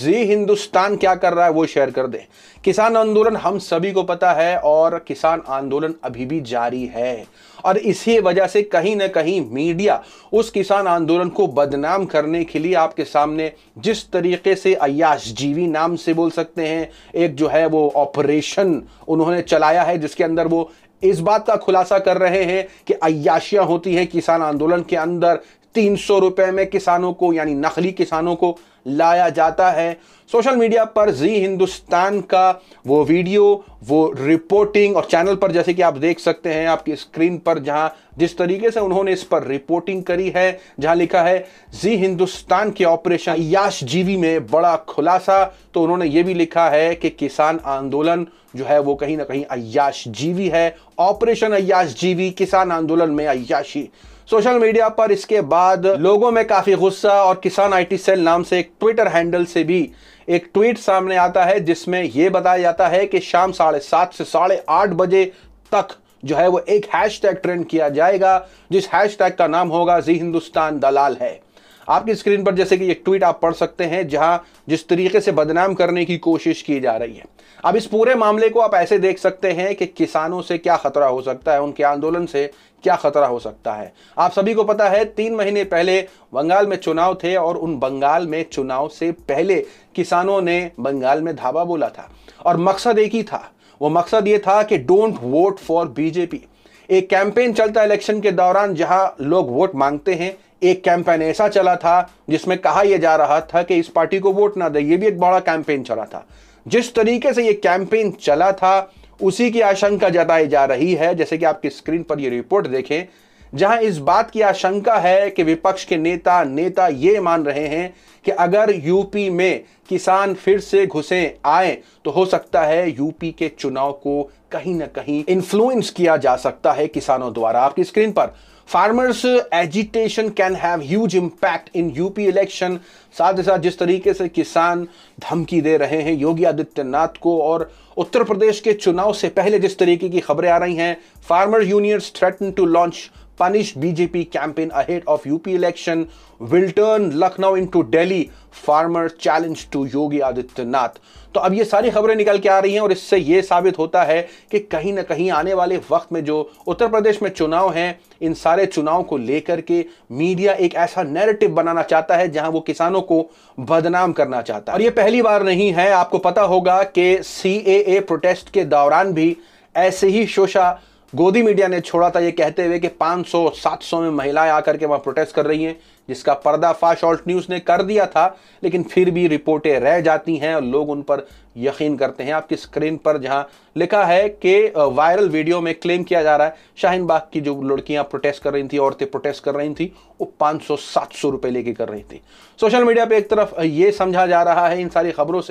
زی ہندوستان کیا کر رہا ہے وہ شیئر کر دیں کسان ہم سبھی کو پتا ہے اور کسان ابھی بھی جاری ہے اور اسی وجہ سے کہیں نہ کہیں میڈیا اس کسان آندولن کو بدنام کرنے کے لیے آپ کے سامنے جس طریقے سے جیوی نام سے بول سکتے ہیں ایک جو ہے وہ آپریشن انہوں نے چلایا ہے جس کے اندر وہ اس بات کا خلاصہ کر رہے ہیں کہ عیاشیاں ہوتی ہیں کسان آندولن کے اندر تین سو روپے میں کسانوں کو یعنی نقلی کسانوں کو لایا جاتا ہے سوشل میڈیا پر زی ہندوستان کا وہ ویڈیو وہ رپورٹنگ اور چینل پر جیسے کہ آپ دیکھ سکتے ہیں آپ کی اسکرین پر جہاں جس طریقے سے انہوں نے اس پر رپورٹنگ کری ہے جہاں لکھا ہے زی ہندوستان کے آپریشن یاش جیوی میں بڑا خلاصہ تو انہوں نے یہ بھی لکھا ہے کہ کسان آندولن جو ہے وہ کہیں نہ کہیں ایاش جیوی ہے آپریشن ایاش جیوی کسان آندولن میں ایاشی سوشل میڈیا پر اس کے بعد لوگوں میں کافی غصہ اور کسان آئی ٹی سیل نام سے ایک ٹویٹر ہینڈل سے بھی ایک ٹویٹ سامنے آتا ہے جس میں یہ بتایا جاتا ہے کہ شام ساڑھے سات سے ساڑھے آٹھ بجے تک جو ہے وہ ایک ہیش ٹرینڈ کیا جائے گا جس ہیش ٹیک کا نام ہوگا زی ہندوستان دلال ہے آپ کی اسکرین پر جیسے کہ ایک ٹویٹ آپ پڑھ سکتے ہیں جہاں جس طریقے سے بدنام کرنے کی کوشش کی جا رہی ہے اب اس پورے معاملے کو آپ ایسے دیکھ سکتے ہیں کہ کسانوں سے کیا خطرہ ہو سکتا ہے ان کے آندولن سے کیا خطرہ ہو سکتا ہے آپ کو پتا ہے تین مہینے پہلے بنگال میں چناؤ تھے اور ان بنگال میں چناؤ سے پہلے کسانوں نے بنگال میں دھابا بولا تھا اور مقصد ایک ہی تھا وہ مقصد یہ تھا کہ don't vote for B J P ایک کیمپین چلتا الیکشن کے دوران جہاں لوگ ووٹ مانگتے ہیں ایک کیمپین ایسا چلا تھا جس میں کہا یہ جا رہا تھا کہ اس پارٹی کو ووٹ نہ دے یہ بھی ایک بڑا کیمپین چلا تھا جس طریقے سے یہ کیمپین چلا تھا اسی کی آشنکا جتائی جا رہی ہے جیسے کہ آپ کی اسکرین پر یہ رپورٹ دیکھیں جہاں اس بات کی آشنکا ہے کہ وپکش کے نیتا نیتا یہ مان رہے ہیں کہ اگر یو پی میں کسان پھر سے گھسیں آئیں تو ہو سکتا ہے یو پی کے چناؤ کو کہیں نہ کہیں انفلوئنس کیا جا سکتا ہے کسانوں آپ کی اسکرین پر farmers agitation can have huge impact in U P election ساتھ ساتھ جس طریقے سے کسان دھمکی دے رہے ہیں یوگی آدتیہ ناتھ کو اور اتر پردیش کے چناؤ سے پہلے جس طریقے کی خبریں آ رہی ہیں farmer union threaten to launch punish BJP campaign ahead of UP election will turn Lucknow into Delhi farmer challenge to Yogi Adityanath تو اب یہ ساری خبریں نکل کے آ رہی ہیں اور اس سے یہ ثابت ہوتا ہے کہ کہیں نہ کہیں آنے والے وقت میں جو اتر پردیش میں چناؤں ہیں ان سارے چناؤں کو لے کر کے میڈیا ایک ایسا نیرٹیو بنانا چاہتا ہے جہاں وہ کسانوں کو بدنام کرنا چاہتا ہے اور یہ پہلی بار نہیں ہے آپ کو پتا ہوگا کہ سی اے اے پروٹیسٹ کے دوران بھی ایسے ہی شوشہ گودی میڈیا نے چھوڑا تھا یہ کہتے ہوئے کہ پانچ سو سات سو میں مہیلا آ کر کے وہاں پروٹیسٹ کر رہی ہیں جس کا پردہ فاش آلٹ نیوز نے کر دیا تھا لیکن پھر بھی رپورٹیں رہ جاتی ہیں اور لوگ ان پر یقین کرتے ہیں آپ کی سکرین پر جہاں لکھا ہے کہ وائرل ویڈیو میں کلیم کیا جا رہا ہے شاہین باغ کی جو لڑکیاں پروٹیسٹ کر رہی تھی عورتیں پروٹیسٹ کر رہی تھی وہ پانچ سو سات سو روپے لے کے کر رہی تھی سوشل میڈیا پہ ایک طرف یہ سمجھا جا رہا ہے ان ساری خبروں سے